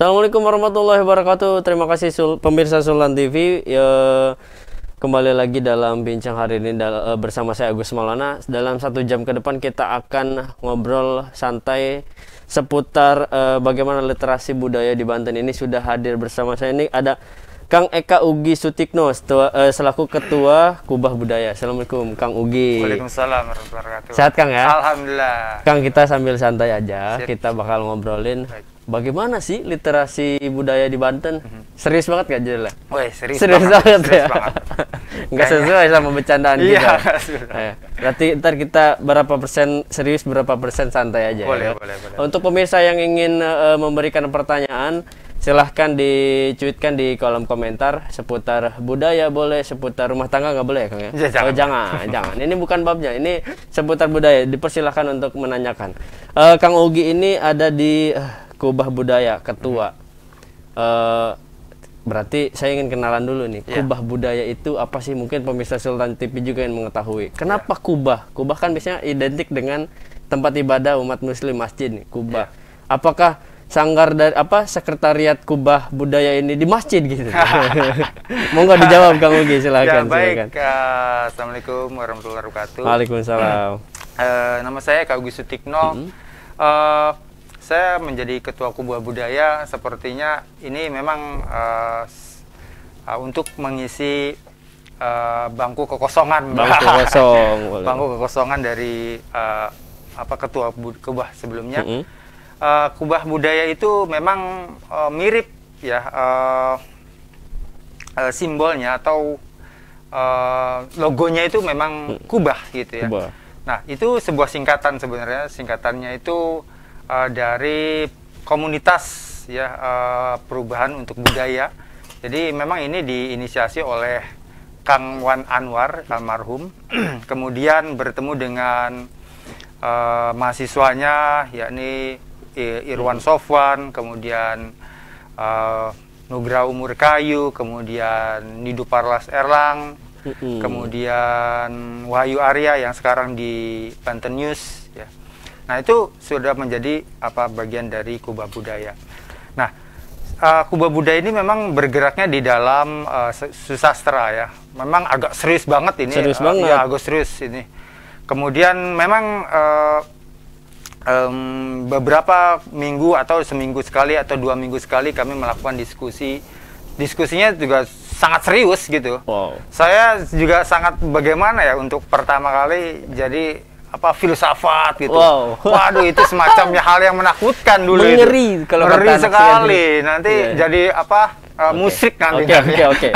Assalamualaikum warahmatullahi wabarakatuh. Terima kasih Sul pemirsa Sulan TV. Ya, kembali lagi dalam bincang hari ini eh, bersama saya Agus Maulana. Dalam satu jam ke depan kita akan ngobrol santai seputar uh, bagaimana literasi budaya di Banten ini sudah hadir bersama saya ini ada Kang Eka Ugi Sutikno setua, uh, selaku Ketua Kubah Budaya. Assalamualaikum Kang Ugi. Waalaikumsalam warahmatullahi wabarakatuh. Sehat Kang ya. Alhamdulillah. Kang kita sambil santai aja Siap. kita bakal ngobrolin. Baik bagaimana sih literasi budaya di Banten? Mm-hmm. Serius banget gak jelas? Ya? lah? serius, serius banget, banget serius ya. Banget. sesuai sama bercandaan iya, kita. Iya, Berarti ntar kita berapa persen serius, berapa persen santai aja. Boleh, ya. boleh, boleh. Untuk pemirsa yang ingin uh, memberikan pertanyaan, silahkan dicuitkan di kolom komentar seputar budaya boleh seputar rumah tangga nggak boleh ya kang ya jangan oh, jangan, jangan ini bukan babnya ini seputar budaya dipersilahkan untuk menanyakan uh, kang Ugi ini ada di uh, Kubah Budaya ketua. Hmm. Uh, berarti saya ingin kenalan dulu nih. Yeah. Kubah budaya itu apa sih? Mungkin pemirsa Sultan TV juga yang mengetahui. Kenapa yeah. kubah? Kubah kan biasanya identik dengan tempat ibadah umat muslim masjid nih, kubah. Yeah. Apakah sanggar dari apa sekretariat kubah budaya ini di masjid gitu. Monggo dijawab kamu Ugi ya, silakan. Ya, baik. Silakan. Uh, eh, Assalamualaikum warahmatullahi wabarakatuh. Waalaikumsalam. Uh, nama saya Kak Ugi Sutikno. Hmm. Uh, saya menjadi ketua kubu budaya sepertinya ini memang uh, uh, untuk mengisi uh, bangku kekosongan bangku kosong bangku kekosongan dari uh, apa ketua kubah sebelumnya mm -hmm. uh, kubah budaya itu memang uh, mirip ya uh, uh, simbolnya atau uh, logonya itu memang mm. kubah gitu ya kubah. nah itu sebuah singkatan sebenarnya singkatannya itu Eh, dari komunitas ya uh, perubahan untuk budaya. Jadi memang ini diinisiasi oleh Kang Wan Anwar almarhum, kemudian bertemu dengan uh, mahasiswanya yakni Irwan Sofwan, kemudian uh, Nugra Umur Kayu, kemudian Nidu Parlas Erlang, kemudian Wahyu Arya yang sekarang di Banten News Nah itu sudah menjadi apa bagian dari kubah budaya. Nah uh, kubah budaya ini memang bergeraknya di dalam uh, eh, susastra ya. Memang agak serius banget ini. Serius eh, banget. ya agak serius ini. Kemudian memang uh, um, beberapa minggu atau seminggu sekali atau dua minggu sekali kami melakukan diskusi. Diskusinya juga sangat serius gitu. Wow. Saya juga sangat bagaimana ya untuk pertama kali jadi apa filsafat gitu. Wow. Waduh itu semacamnya hal yang menakutkan dulu Mengeri itu. kalau Mengeri sekali. Nanti, yeah. jadi apa? Uh, eh, okay. musik nanti. Oke oke oke.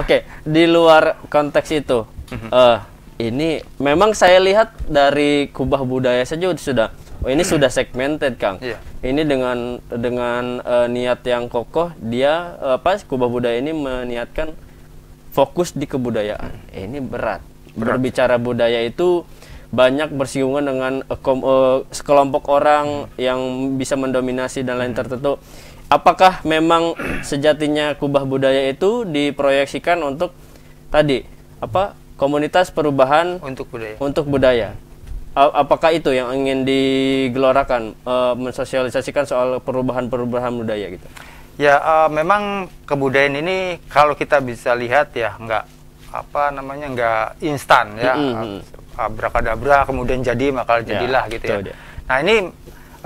Oke, di luar konteks itu. Uh, ini memang saya lihat dari kubah budaya saja sudah Oh ini mhm. sudah segmented Kang. Yeah. Ini dengan dengan uh, niat yang kokoh dia uh, apa kubah budaya ini meniatkan fokus di kebudayaan. Mhm. Eh, ini berat. berat. Berbicara budaya itu banyak bersinggungan dengan eh, kom, uh, sekelompok orang yang bisa mendominasi dan lain hmm. tertentu. Apakah memang sejatinya kubah budaya itu diproyeksikan untuk tadi apa komunitas perubahan untuk budaya? Untuk budaya. apakah itu yang ingin digelorakan uh, mensosialisasikan soal perubahan-perubahan budaya gitu? Ya uh, memang kebudayaan ini kalau kita bisa lihat ya nggak apa namanya nggak instan ya mm -hmm abrakadabra kemudian jadi maka ya, jadilah ya, gitu ya. Dia. Nah ini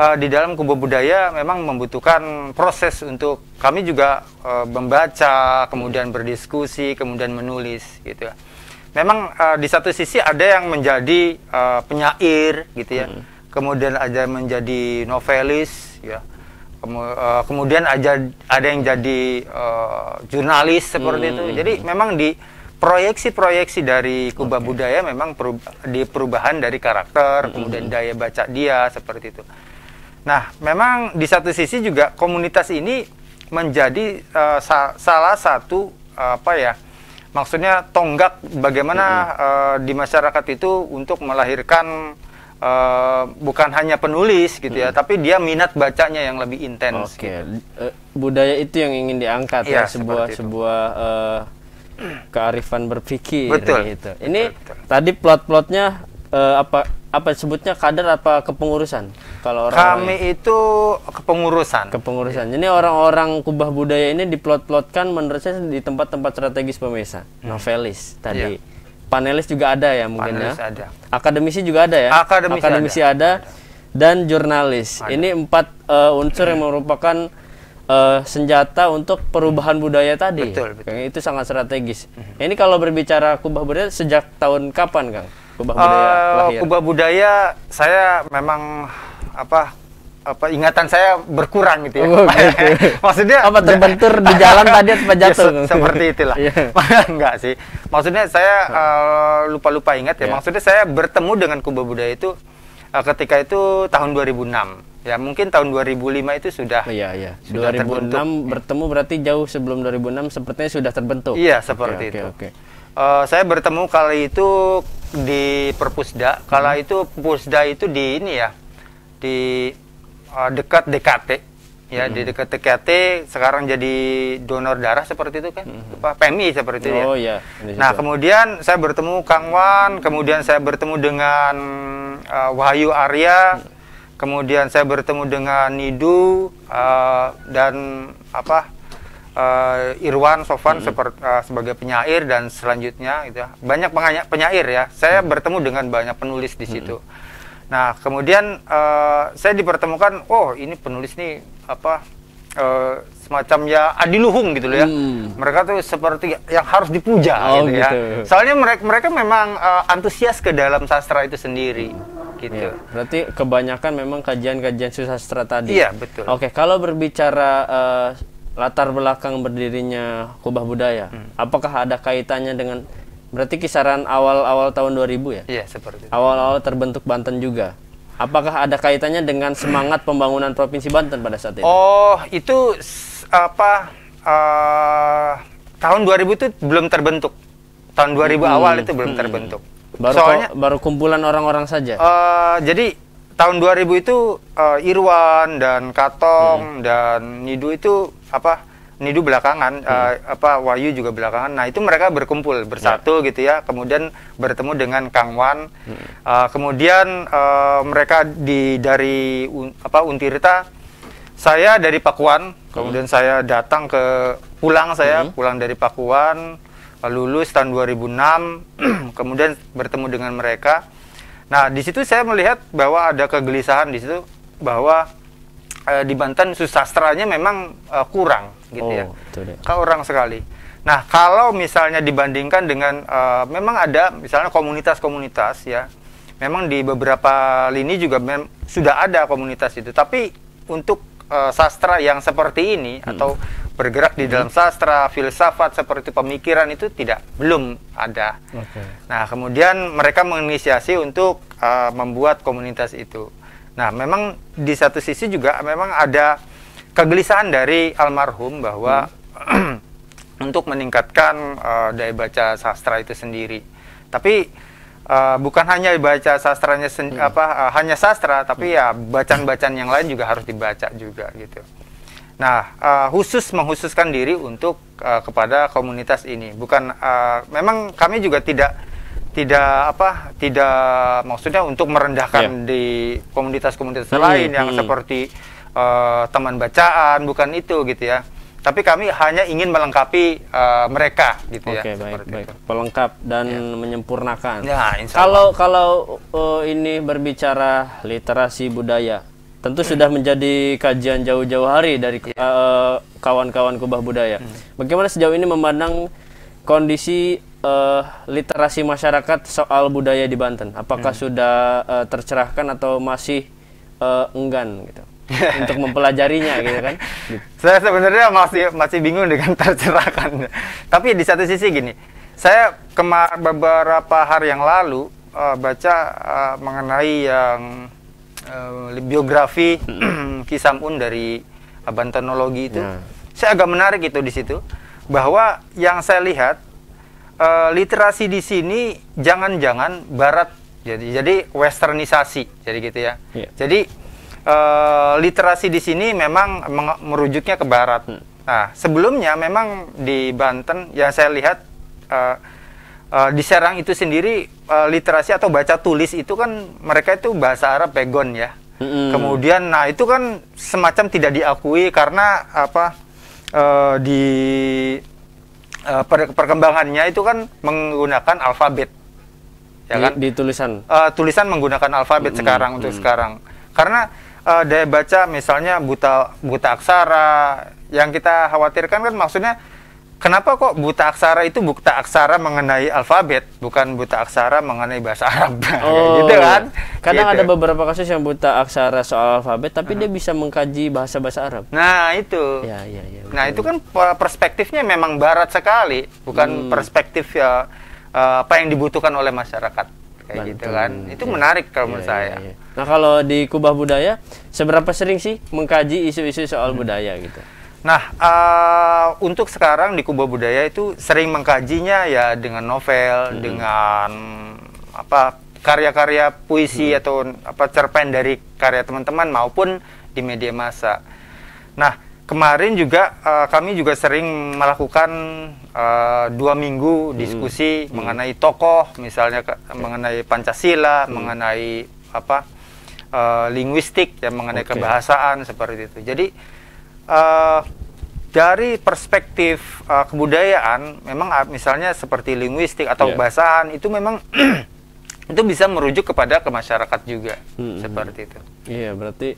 uh, di dalam kubu budaya memang membutuhkan proses untuk kami juga uh, membaca kemudian berdiskusi kemudian menulis gitu ya. Memang uh, di satu sisi ada yang menjadi uh, penyair gitu ya. Hmm. Kemudian ada yang menjadi novelis ya. Kemu uh, kemudian ada ada yang jadi uh, jurnalis seperti hmm. itu. Hmm, jadi hmm. memang di proyeksi-proyeksi dari kubah okay. budaya memang perub di perubahan dari karakter, mm -hmm. kemudian daya baca dia seperti itu. Nah, memang di satu sisi juga komunitas ini menjadi uh, sa salah satu uh, apa ya? Maksudnya tonggak bagaimana mm -hmm. uh, di masyarakat itu untuk melahirkan Uh, bukan hanya penulis gitu ya, tapi dia minat bacanya yang lebih intens. Oke, okay. gitu. uh, budaya itu yang ingin diangkat ya, ya sebuah sebuah uh, kearifan berpikir betul. gitu. Ini betul, betul. tadi plot-plotnya uh, apa apa sebutnya kader apa kepengurusan? Kalau orang kami orang itu kepengurusan. Kepengurusan. ini orang-orang kubah budaya ini diplot-plotkan menurut saya di tempat-tempat strategis pemirsa, hmm. novelis tadi. Yeah. Panelis juga ada ya mungkin ya. Panelis ya. ada. Akademisi juga ada ya. Akademisi, Akademisi ada. ada dan jurnalis. Ada. Ini empat uh, unsur yang hmm. merupakan uh, senjata untuk perubahan budaya tadi. Betul, betul. Itu sangat strategis. Mm-hmm. Ini kalau berbicara kubah budaya sejak tahun kapan, Kang? Kubah budaya uh, eh, budaya lahir. Kubah budaya saya memang apa apa ingatan saya berkurang gitu ya. Oh, gitu. Maksudnya apa terbentur di jalan tadi atau ya, jatuh? Ya, se seperti itulah. yeah. Enggak sih. Maksudnya saya eh, lupa-lupa uh, lupa ingat ya. Yeah. Maksudnya saya bertemu dengan kubah budaya itu uh, ketika itu tahun 2006 Ya mungkin tahun 2005 itu sudah. Iya iya. Sudah 2006 terbentuk. bertemu berarti jauh sebelum 2006 sepertinya sudah terbentuk. Iya seperti okay, itu. Okay, okay. Uh, eh, saya bertemu kali itu di Perpusda. Hmm. Kala itu Perpusda itu di ini ya di uh, dekat DKT ya hmm. di dekat DKT sekarang jadi donor darah seperti itu kan hmm. apa PMI e seperti itu ya? oh, ya. iya. Nah kemudian saya bertemu Kang Wan, kemudian saya bertemu dengan uh, Wahyu Arya. Hmm kemudian saya bertemu dengan Nidu uh, dan apa uh, Irwan Sofan hmm. seperti, uh, eh, sebagai penyair dan selanjutnya gitu ya. banyak penyair ya saya hmm. bertemu dengan banyak penulis di situ hmm. nah kemudian uh, saya dipertemukan oh ini penulis nih apa uh, semacam ya adiluhung gitu loh ya hmm. mereka tuh seperti yang harus dipuja oh, gitu, ya. gitu ya soalnya mereka mereka memang uh, antusias ke dalam sastra itu sendiri gitu. Ya, berarti kebanyakan memang kajian-kajian sastra tadi. Iya, betul. Oke, kalau berbicara uh, latar belakang berdirinya Kubah Budaya, hmm. apakah ada kaitannya dengan berarti kisaran awal-awal tahun 2000 ya? Iya, seperti itu. Awal-awal terbentuk Banten juga. Apakah ada kaitannya dengan semangat pembangunan Provinsi Banten pada saat itu? Oh, itu apa uh, tahun 2000 itu belum terbentuk. Tahun 2000 hmm. awal itu belum hmm. terbentuk Baru Soalnya ko, baru kumpulan orang-orang saja. Uh, jadi tahun 2000 itu uh, Irwan dan Katong hmm. dan Nidu itu apa? Nidu belakangan, hmm. uh, apa Wayu juga belakangan. Nah itu mereka berkumpul bersatu ya. gitu ya. Kemudian bertemu dengan Kang Wan. Hmm. Uh, kemudian uh, mereka di dari un, apa Untirta, saya dari Pakuan. Kemudian hmm. saya datang ke pulang saya hmm. pulang dari Pakuan lulus tahun 2006 kemudian bertemu dengan mereka nah di situ saya melihat bahwa ada kegelisahan di situ bahwa e, di Banten susastranya memang e, kurang gitu ya. oh, ya orang sekali nah kalau misalnya dibandingkan dengan e, memang ada misalnya komunitas-komunitas ya memang di beberapa lini juga mem sudah ada komunitas itu tapi untuk e, sastra yang seperti ini hmm. atau bergerak di dalam sastra, filsafat seperti pemikiran itu tidak belum ada. Okay. Nah, kemudian mereka menginisiasi untuk uh, membuat komunitas itu. Nah, memang di satu sisi juga memang ada kegelisahan dari almarhum bahwa hmm. untuk meningkatkan uh, daya baca sastra itu sendiri. Tapi uh, bukan hanya baca sastranya hmm. apa uh, hanya sastra, tapi hmm. ya bacaan-bacaan yang lain juga harus dibaca juga gitu. Nah, uh, khusus menghususkan diri untuk uh, kepada komunitas ini. Bukan uh, memang kami juga tidak tidak apa tidak maksudnya untuk merendahkan yeah. di komunitas-komunitas hmm, lain yang hmm. seperti uh, teman bacaan, bukan itu gitu ya. Tapi kami hanya ingin melengkapi uh, mereka gitu okay, ya. Oke, baik, baik. Itu. Pelengkap dan yeah. menyempurnakan. nah, kalau kalau uh, ini berbicara literasi budaya, tentu sudah menjadi kajian jauh-jauh hari dari uh, kawan-kawan kubah budaya. Hmm. Bagaimana sejauh ini memandang kondisi uh, literasi masyarakat soal budaya di Banten? Apakah hmm. sudah uh, tercerahkan atau masih uh, enggan gitu untuk mempelajarinya gitu kan? Saya sebenarnya masih masih bingung dengan tercerahkan. Tapi di satu sisi gini, saya kemar beberapa hari yang lalu uh, baca uh, mengenai yang uh, biografi Kisamun dari abantonologi itu yeah. saya agak menarik itu di situ bahwa yang saya lihat uh, literasi di sini jangan-jangan barat jadi jadi westernisasi jadi gitu ya yeah. jadi uh, literasi di sini memang merujuknya ke barat hmm. nah sebelumnya memang di Banten yang saya lihat uh, uh, di Serang itu sendiri uh, literasi atau baca tulis itu kan mereka itu bahasa Arab pegon ya. hmm Kemudian nah itu kan semacam tidak diakui karena apa uh, di uh, per- perkembangannya itu kan menggunakan alfabet. Ya kan? Di, tulisan. Uh, tulisan menggunakan alfabet hmm sekarang hmm untuk sekarang. Karena uh, daya baca misalnya buta buta aksara yang kita khawatirkan kan maksudnya kenapa kok buta aksara itu buta aksara mengenai alfabet bukan buta aksara mengenai bahasa Arab oh, gitu kan kadang gitu. ada beberapa kasus yang buta aksara soal alfabet tapi uh dia bisa mengkaji bahasa bahasa Arab nah itu ya, ya, ya, nah, betul. nah itu kan perspektifnya memang barat sekali bukan hmm. perspektif ya eh, apa yang dibutuhkan oleh masyarakat kayak Bantu. gitu kan. Itu ya. menarik kalau ya, menurut ya, saya. Ya, ya. Nah, kalau di Kubah Budaya seberapa sering sih mengkaji isu-isu soal hmm. budaya gitu? Nah, uh, untuk sekarang di Kubah Budaya itu sering mengkajinya ya dengan novel, hmm. dengan apa karya-karya puisi hmm. atau apa cerpen dari karya teman-teman maupun di media massa. Nah, kemarin juga uh, kami juga sering melakukan uh, dua minggu hmm. diskusi hmm. mengenai tokoh, misalnya mengenai Pancasila, hmm. mengenai apa uh, linguistik, ya mengenai okay. kebahasaan seperti itu. Jadi uh, dari perspektif uh, kebudayaan memang ah, misalnya seperti linguistik atau yeah. Iya. bahasan itu memang itu bisa merujuk kepada ke masyarakat juga hmm. seperti itu. Iya, yeah, berarti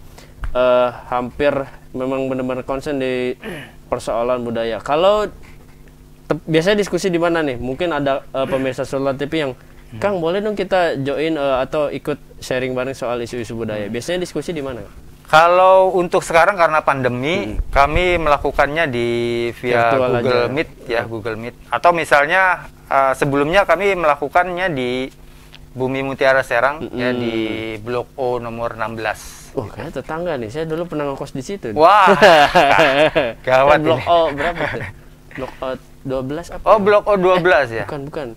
uh, hampir memang benar-benar concern di persoalan budaya. Kalau biasanya diskusi di mana nih? Mungkin ada uh, pemirsa Sultan TV yang Kang boleh dong kita join uh, atau ikut sharing bareng soal isu-isu budaya. Hmm. Biasanya diskusi di mana? Kalau untuk sekarang karena pandemi, hmm. kami melakukannya di via Virtual Google aja. Ya. Meet ya, hmm. Google Meet. Atau misalnya uh, sebelumnya kami melakukannya di Bumi Mutiara Serang hmm. ya di Blok O nomor 16. belas. oh, kayak tetangga nih. Saya dulu pernah ngekos di situ. Wah. gawat. Eh, Blok O berapa tuh? Blok O 12 apa? Oh, ya? Blok O 12 belas ya. Eh, bukan, bukan.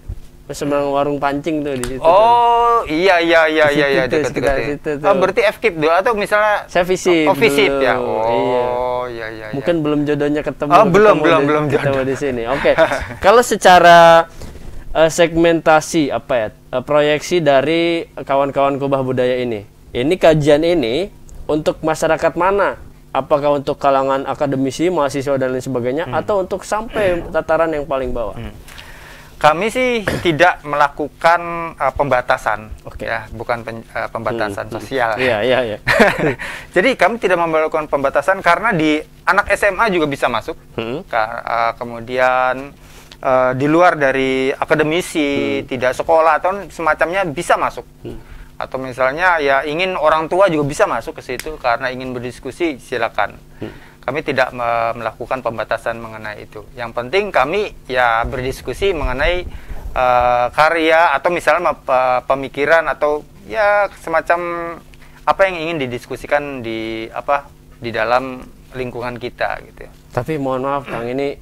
Pesemang warung pancing tuh di situ. Oh, tuh. iya iya iya iya iya dekat-dekat. Iya. Situ, oh, berarti FKIP dulu atau misalnya saya visit. Oh, visit ya. Iya. Oh, iya. iya iya Mungkin iya. belum jodohnya ketemu. Oh, belum ketemu belum di, belum jodoh. Ketemu di sini. Oke. Okay. Kalau secara uh, segmentasi apa ya? Uh, proyeksi dari kawan-kawan kubah budaya ini. Ini kajian ini untuk masyarakat mana? Apakah untuk kalangan akademisi, mahasiswa dan lain sebagainya hmm. atau untuk sampai tataran yang paling bawah? Hmm kami sih tidak melakukan uh, pembatasan, okay. ya, bukan pen, uh, pembatasan hmm. sosial. Iya, iya, iya. Jadi kami tidak melakukan pembatasan karena di anak SMA juga bisa masuk. Hmm. uh, kemudian uh, di luar dari akademisi, hmm. tidak sekolah atau semacamnya bisa masuk. Hmm. Atau misalnya ya ingin orang tua juga bisa masuk ke situ karena ingin berdiskusi silakan. Hmm kami tidak melakukan pembatasan mengenai itu. Yang penting kami ya berdiskusi mengenai uh, karya atau misalnya pemikiran atau ya semacam apa yang ingin didiskusikan di apa di dalam lingkungan kita gitu. Tapi mohon maaf Kang ini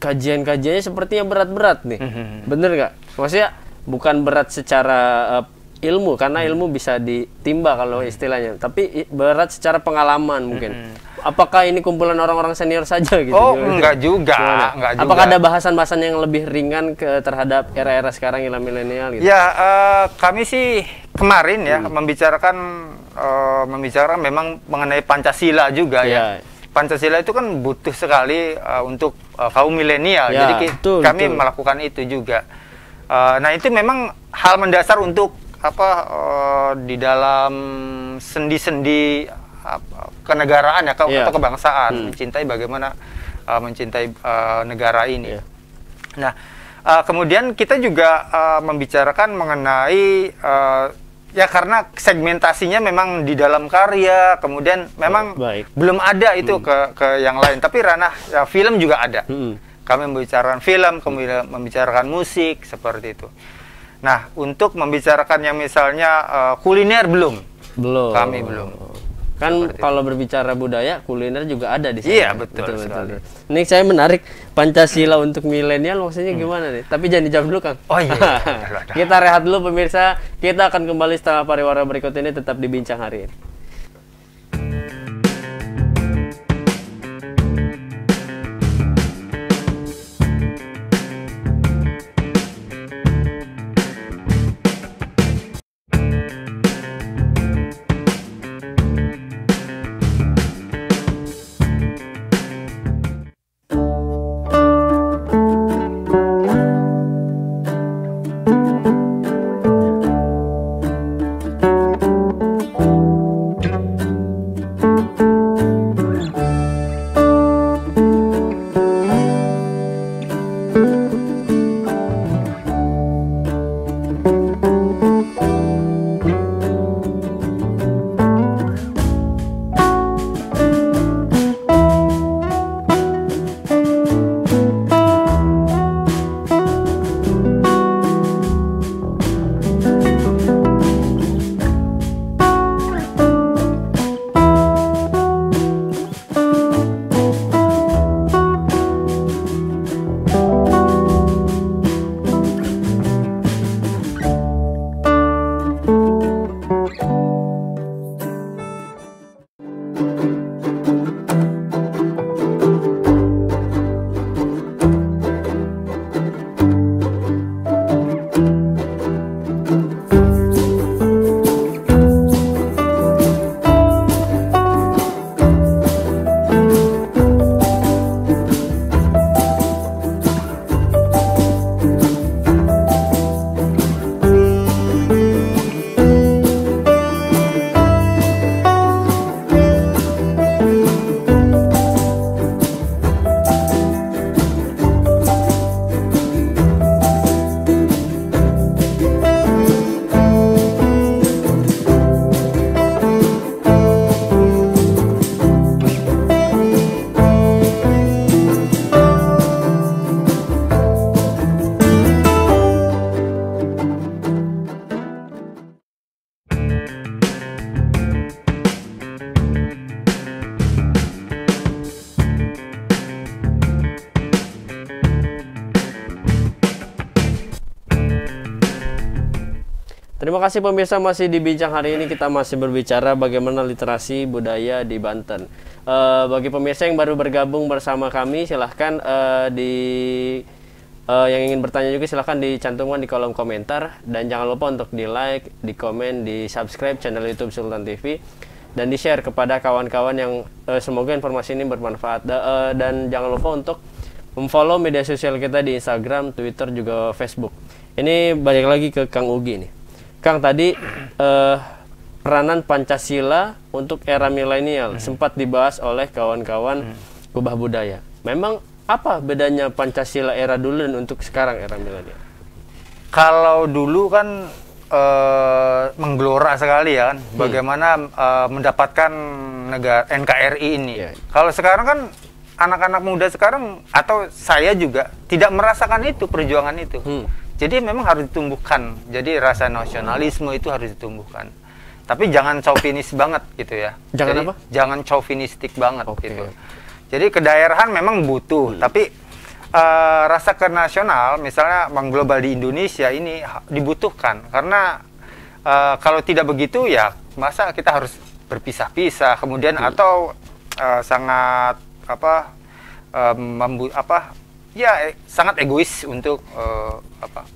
kajian-kajiannya sepertinya berat-berat nih. Hmm, hmm, hmm. Bener nggak? Maksudnya bukan berat secara uh, ilmu karena ilmu bisa ditimba kalau istilahnya tapi berat secara pengalaman mungkin -hmm apakah ini kumpulan orang-orang senior saja gitu? Oh, gitu. enggak juga, enggak juga. Apakah ada bahasan-bahasan yang lebih ringan ke terhadap era-era sekarang ilmu milenial gitu? Ya, uh, kami sih kemarin ya hmm. membicarakan uh, membicarakan memang mengenai Pancasila juga ya. ya. Pancasila itu kan butuh sekali uh, untuk uh, kaum milenial. Ya, Jadi betul, kami betul. melakukan itu juga. Uh, nah, itu memang hal mendasar untuk apa uh, di dalam sendi-sendi kenegaraan ya ke, yeah. atau kebangsaan hmm. mencintai bagaimana uh, mencintai uh, negara ini yeah. nah uh, kemudian kita juga uh, membicarakan mengenai uh, ya karena segmentasinya memang di dalam karya kemudian memang oh, Baik. belum ada itu hmm. ke ke yang lain tapi ranah ya, film juga ada hmm. kami membicarakan film kemudian membicarakan musik seperti itu nah untuk membicarakan yang misalnya uh, kuliner belum belum kami belum kan kalau berbicara budaya kuliner juga ada di iya, sana iya betul betul, betul, betul. ini saya menarik pancasila untuk milenial maksudnya hmm. gimana nih tapi jangan dijawab dulu kang oh iya, iya, iya. kita rehat dulu pemirsa kita akan kembali setelah pariwara berikut ini tetap dibincang hari ini kasih pemirsa masih dibincang hari ini kita masih berbicara bagaimana literasi budaya di Banten. Uh, bagi pemirsa yang baru bergabung bersama kami silahkan uh, di uh, yang ingin bertanya juga silahkan dicantumkan di kolom komentar dan jangan lupa untuk di like, di komen, di subscribe channel YouTube Sultan TV dan di share kepada kawan-kawan yang uh, semoga informasi ini bermanfaat da, uh, dan jangan lupa untuk memfollow media sosial kita di Instagram, Twitter juga Facebook. Ini balik lagi ke Kang Ugi nih. Kang tadi eh, peranan Pancasila untuk era milenial hmm. sempat dibahas oleh kawan-kawan hmm. ubah budaya. Memang apa bedanya Pancasila era dulu dan untuk sekarang era milenial? Kalau dulu kan eh, menggelora sekali ya kan, hmm. bagaimana eh, mendapatkan negara NKRI ini. Yeah. Kalau sekarang kan anak-anak muda sekarang atau saya juga tidak merasakan itu perjuangan itu. Hmm jadi memang harus ditumbuhkan. Jadi rasa nasionalisme itu harus ditumbuhkan. Tapi jangan chauvinis banget gitu ya. Jangan Jadi, apa? Jangan chauvinistik banget okay. gitu. Jadi kedaerahan memang butuh, hmm. tapi uh, rasa kenasional misalnya bang global di Indonesia ini dibutuhkan karena uh, kalau tidak begitu ya masa kita harus berpisah-pisah kemudian hmm. atau uh, sangat apa membu apa ya eh, sangat egois untuk uh, apa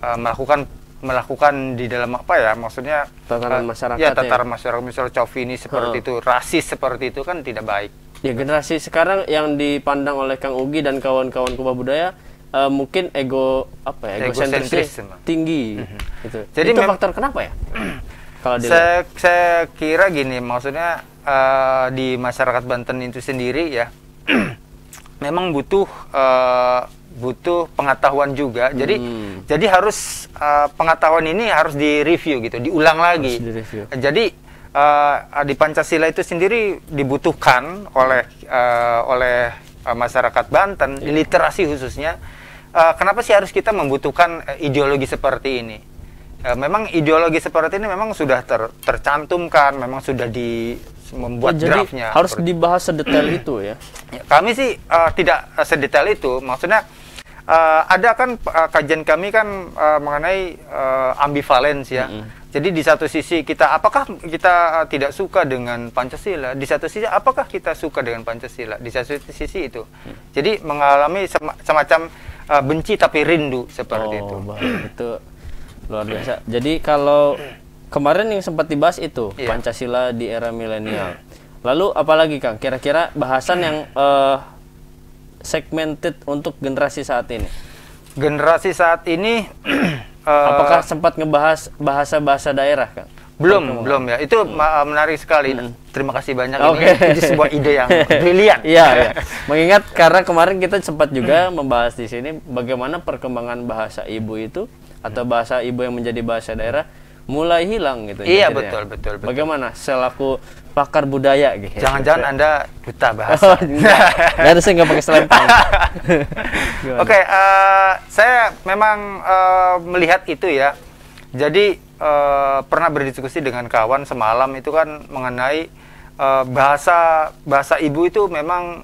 uh, melakukan melakukan di dalam apa ya maksudnya tataran uh, masyarakat ya, ya. tataran ya? masyarakat misalnya ini seperti hmm. itu rasis seperti itu kan tidak baik ya generasi sekarang yang dipandang oleh Kang Ugi dan kawan-kawan kubah budaya uh, mungkin ego apa ya egosentris tinggi mhm. gitu. jadi itu faktor kenapa ya kalau saya, saya kira gini maksudnya uh, di masyarakat Banten itu sendiri ya memang butuh uh, butuh pengetahuan juga. Jadi hmm. jadi harus uh, pengetahuan ini harus direview gitu, diulang lagi. Di jadi uh, di Pancasila itu sendiri dibutuhkan oleh uh, oleh masyarakat Banten, ya. literasi khususnya. Uh, kenapa sih harus kita membutuhkan ideologi seperti ini? Uh, memang ideologi seperti ini memang sudah ter, tercantumkan, memang sudah di membuat ya, draftnya. Harus seperti. dibahas sedetail itu ya. ya kami sih uh, tidak eh, sedetail itu, maksudnya uh, ada kan uh, kajian kami kan uh, mengenai uh, ambivalens ya. Mm -hmm. Jadi di satu sisi kita apakah kita tidak suka dengan Pancasila? Di satu sisi apakah kita suka dengan Pancasila? Di satu sisi itu. Mm. Jadi mengalami sem semacam uh, benci tapi rindu seperti oh, itu. Bah, itu luar biasa. Jadi kalau Kemarin yang sempat dibahas itu yeah. Pancasila di era milenial. Iya. Lalu apalagi Kang? Kira-kira bahasan yang uh, segmented untuk generasi saat ini? Generasi saat ini uh, apakah sempat ngebahas bahasa-bahasa daerah Kang? Belum, belum ya. Itu hmm. Eh, menarik sekali. Hmm. Terima kasih banyak okay. ini. Ini sebuah ide yang brilian. Iya, ya. Mengingat karena kemarin kita sempat juga membahas di sini bagaimana perkembangan bahasa ibu itu atau bahasa ibu yang menjadi bahasa daerah mulai hilang gitu. Iya jadinya. betul betul betul. Bagaimana selaku pakar budaya gitu. Jangan-jangan gitu. Anda duta bahasa. harusnya oh, nggak pakai selempang. Oke, eh, saya memang uh, melihat itu ya. Jadi uh, pernah berdiskusi dengan kawan semalam itu kan mengenai uh, bahasa bahasa ibu itu memang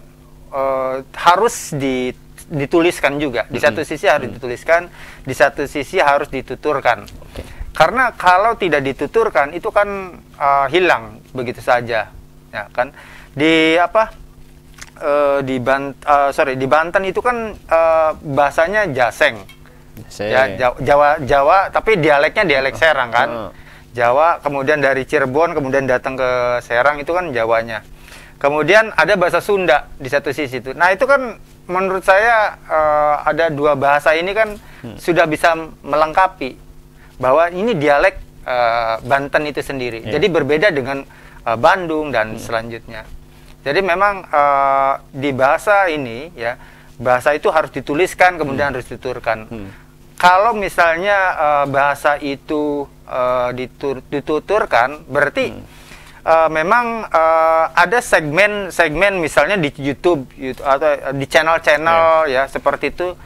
uh, harus di dituliskan juga. Di satu sisi harus dituliskan, di satu sisi harus dituturkan. Karena kalau tidak dituturkan itu kan uh, hilang begitu saja, ya kan? Di apa? Uh, di Bant uh, ah, sorry di Banten itu kan uh, bahasanya jaseng, ya Jawa, Jawa tapi dialeknya dialek oh, Serang kan, oh. Jawa kemudian dari Cirebon kemudian datang ke Serang itu kan Jawanya, kemudian ada bahasa Sunda di satu sisi itu, nah itu kan menurut saya uh, ada dua bahasa ini kan hmm. sudah bisa melengkapi bahwa ini dialek uh, Banten itu sendiri. Yeah. Jadi berbeda dengan uh, Bandung dan iya. selanjutnya. Jadi memang uh, di bahasa ini ya bahasa itu harus dituliskan kemudian hmm. harus dituturkan. Hmm. Kalau misalnya uh, bahasa itu uh, ditur dituturkan berarti hmm. Uh, memang uh, ada segmen-segmen misalnya di YouTube, YouTube atau di channel-channel yeah. ya seperti itu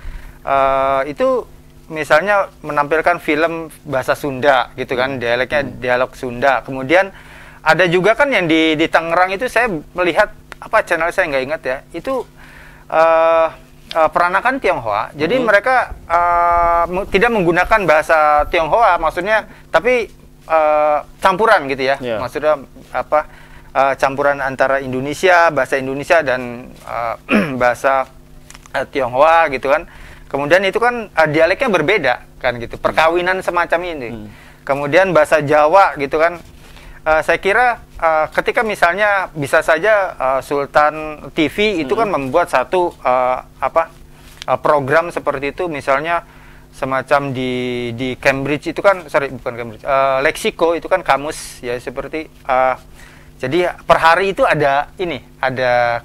uh, itu misalnya menampilkan film bahasa Sunda gitu kan hmm. dialeknya hmm. dialog Sunda kemudian ada juga kan yang di di Tangerang itu saya melihat apa channel saya nggak ingat ya itu uh, uh, peranakan Tionghoa jadi hmm. mereka uh, tidak menggunakan bahasa Tionghoa maksudnya tapi uh, campuran gitu ya yeah. maksudnya apa uh, campuran antara Indonesia bahasa Indonesia dan uh, bahasa uh, Tionghoa gitu kan Kemudian itu kan uh, dialeknya berbeda kan gitu. Perkawinan hmm. semacam ini. Hmm. Kemudian bahasa Jawa gitu kan. Uh, saya kira uh, ketika misalnya bisa saja uh, Sultan TV itu kan hmm. kan membuat satu uh, apa uh, program seperti itu misalnya semacam di di Cambridge itu kan sorry bukan Cambridge uh, leksiko itu kan kamus ya seperti uh, jadi per hari itu ada ini ada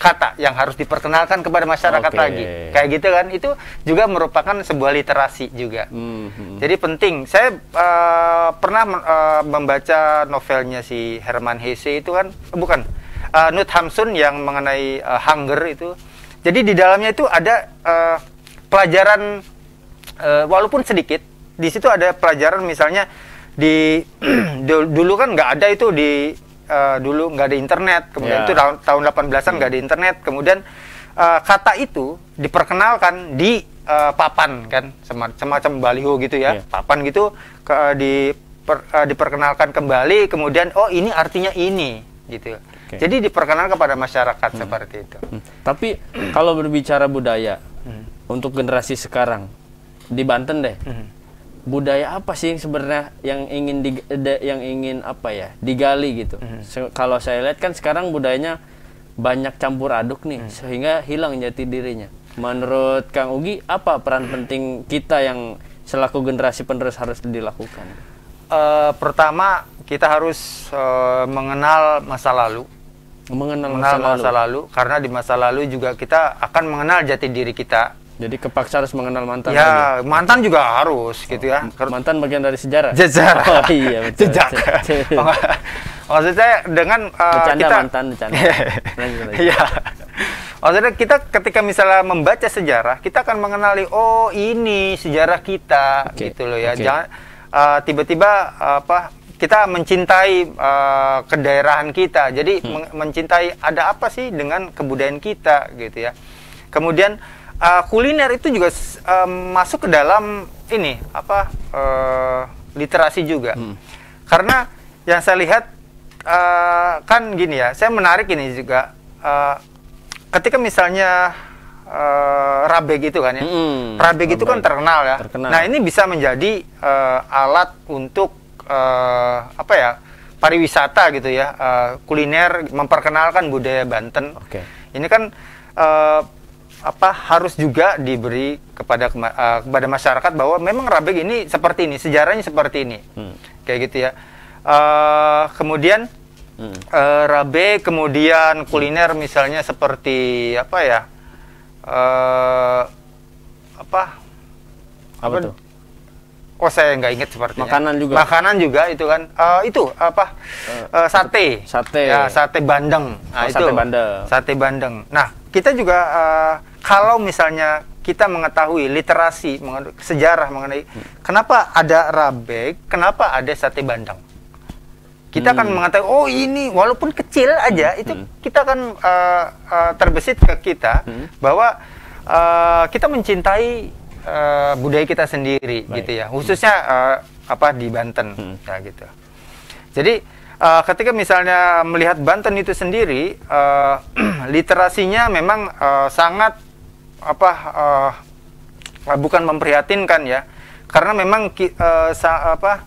kata yang harus diperkenalkan kepada masyarakat okay. lagi. Kayak gitu kan, itu juga merupakan sebuah literasi juga. Mm -hmm. Jadi penting. Saya uh, pernah uh, membaca novelnya si Herman Hesse itu kan, bukan uh, eh, Nut Hamsun yang mengenai uh, hunger itu. Jadi di dalamnya itu ada uh, pelajaran uh, walaupun sedikit. Di situ ada pelajaran misalnya di dulu kan nggak ada itu di uh, dulu nggak ada internet, kemudian yeah. itu tahun, tahun 18-an nggak hmm. ada internet, kemudian uh, kata itu diperkenalkan di uh, papan kan, semacam baliho gitu ya, yeah. papan gitu ke, uh, diper, uh, diperkenalkan kembali, kemudian oh ini artinya ini gitu. Okay. Jadi diperkenalkan kepada masyarakat hmm. seperti itu. Hmm. Tapi kalau berbicara budaya hmm. untuk generasi sekarang di Banten deh. Hmm budaya apa sih yang sebenarnya yang ingin di, yang ingin apa ya digali gitu mm. -hmm. kalau saya lihat kan sekarang budayanya banyak campur aduk nih mm. sehingga hilang jati dirinya menurut Kang Ugi apa peran mm. penting kita yang selaku generasi penerus harus dilakukan uh, pertama kita harus uh, mengenal masa lalu mengenal, mengenal masa, masa lalu. lalu karena di masa lalu juga kita akan mengenal jati diri kita jadi kepaksa harus mengenal mantan. Ya, lagi. mantan juga harus gitu ya. Oh, mantan bagian dari sejarah. Sejarah. Oh iya betul. Jejak. Oh, Maksud saya dengan uh, bercanda kita mantan bercanda. Iya. Maksudnya kita ketika misalnya membaca sejarah, kita akan mengenali oh ini sejarah kita okay. gitu loh ya. Okay. Jangan eh, tiba-tiba uh, tiba -tiba, uh, apa kita mencintai uh, kedaerahan kita. Jadi hmm. mencintai ada apa sih dengan kebudayaan kita gitu ya. Kemudian uh, kuliner itu juga um, masuk ke dalam ini apa uh, literasi juga hmm. karena yang saya lihat uh, kan gini ya saya menarik ini juga uh, ketika misalnya uh, rabe gitu kan ya hmm, rabe gitu kan terkenal ya terkenal. nah ini bisa menjadi uh, alat untuk uh, apa ya pariwisata gitu ya uh, kuliner memperkenalkan budaya Banten okay. ini kan uh, apa harus juga diberi kepada uh, kepada masyarakat bahwa memang Rabek ini seperti ini sejarahnya seperti ini hmm. kayak gitu ya uh, kemudian hmm. uh, eh, Rabe kemudian kuliner misalnya seperti apa ya uh, apa apa tuh Oh saya nggak inget seperti makanan juga makanan juga itu kan uh, itu apa uh, sate sate ya sate bandeng nah, oh, itu sate bandeng sate bandeng nah kita juga uh, kalau misalnya kita mengetahui literasi mengenai sejarah mengenai hmm. kenapa ada rabek, kenapa ada sate bandeng, Kita hmm. akan mengetahui oh ini walaupun kecil aja hmm. itu hmm. kita akan uh, uh, terbesit ke kita hmm. bahwa uh, kita mencintai uh, budaya kita sendiri Baik. gitu ya. Khususnya uh, apa di Banten hmm. ya gitu. Jadi uh, ketika misalnya melihat Banten itu sendiri uh, literasinya memang uh, sangat apa uh, bukan memprihatinkan ya karena memang ki, uh, sa, apa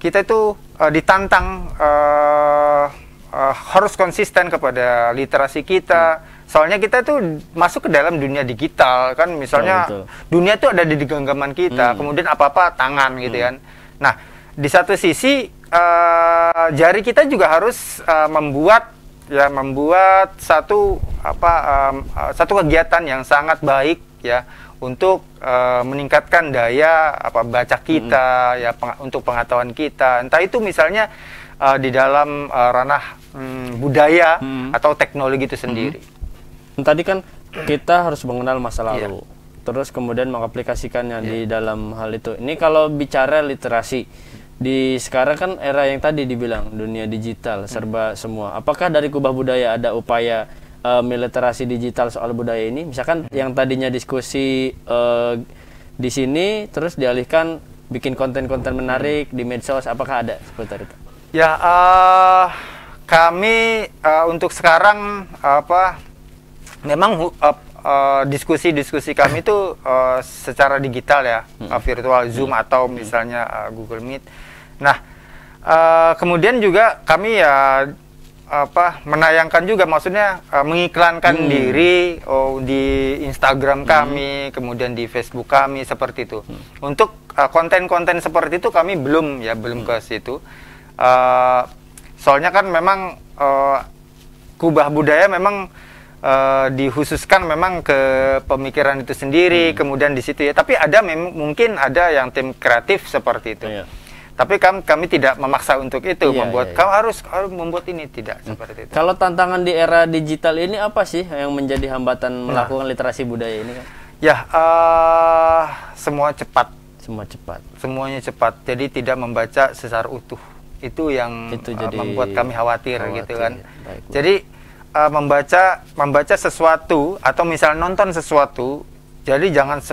kita itu uh, ditantang uh, uh, harus konsisten kepada literasi kita hmm. soalnya kita itu masuk ke dalam dunia digital kan misalnya oh, dunia itu ada di genggaman kita hmm. kemudian apa apa tangan gitu hmm. kan nah di satu sisi uh, jari kita juga harus uh, membuat ya membuat satu apa um, satu kegiatan yang sangat baik ya untuk uh, meningkatkan daya apa baca kita hmm. ya peng untuk pengetahuan kita entah itu misalnya uh, di dalam uh, ranah um, budaya hmm. atau teknologi itu sendiri. Hmm. Tadi kan kita harus mengenal masa lalu. Yeah. Terus kemudian mengaplikasikannya yeah. di iya. dalam hal itu. Ini kalau bicara literasi, di sekarang kan era yang tadi dibilang dunia digital hmm. serba semua. Apakah dari kubah budaya ada upaya uh, militerasi digital soal budaya ini? Misalkan hmm. yang tadinya diskusi uh, di sini terus dialihkan bikin konten-konten menarik hmm. di medsos. Apakah ada seputar itu? Ya uh, kami uh, untuk sekarang apa memang uh, diskusi-diskusi kami itu uh, secara digital ya, uh, virtual Zoom atau misalnya uh, Google Meet Nah, e, kemudian juga kami ya apa menayangkan juga maksudnya e, mengiklankan hmm. diri oh, di Instagram hmm. kami hmm. kemudian di Facebook kami seperti itu hmm. untuk eh, konten-konten seperti itu kami belum ya belum hmm. ke situ E, soalnya kan memang e, kubah budaya memang uh, dihususkan memang ke pemikiran itu sendiri hmm. kemudian di situ ya tapi ada mungkin ada yang tim kreatif seperti itu yeah. Tapi kami, kami tidak memaksa untuk itu iya, membuat iya, iya. kamu harus harus membuat ini tidak hmm. seperti itu. Kalau tantangan di era digital ini apa sih yang menjadi hambatan nah. melakukan literasi budaya ini kan? Ya, uh, semua cepat. Semua cepat. Semuanya cepat. Jadi tidak membaca secara utuh. Itu yang itu ah, jadi uh, membuat kami khawatir, gitu khawatir gitu kan. Ya. Baik, jadi uh, membaca membaca sesuatu atau misal nonton sesuatu, jadi jangan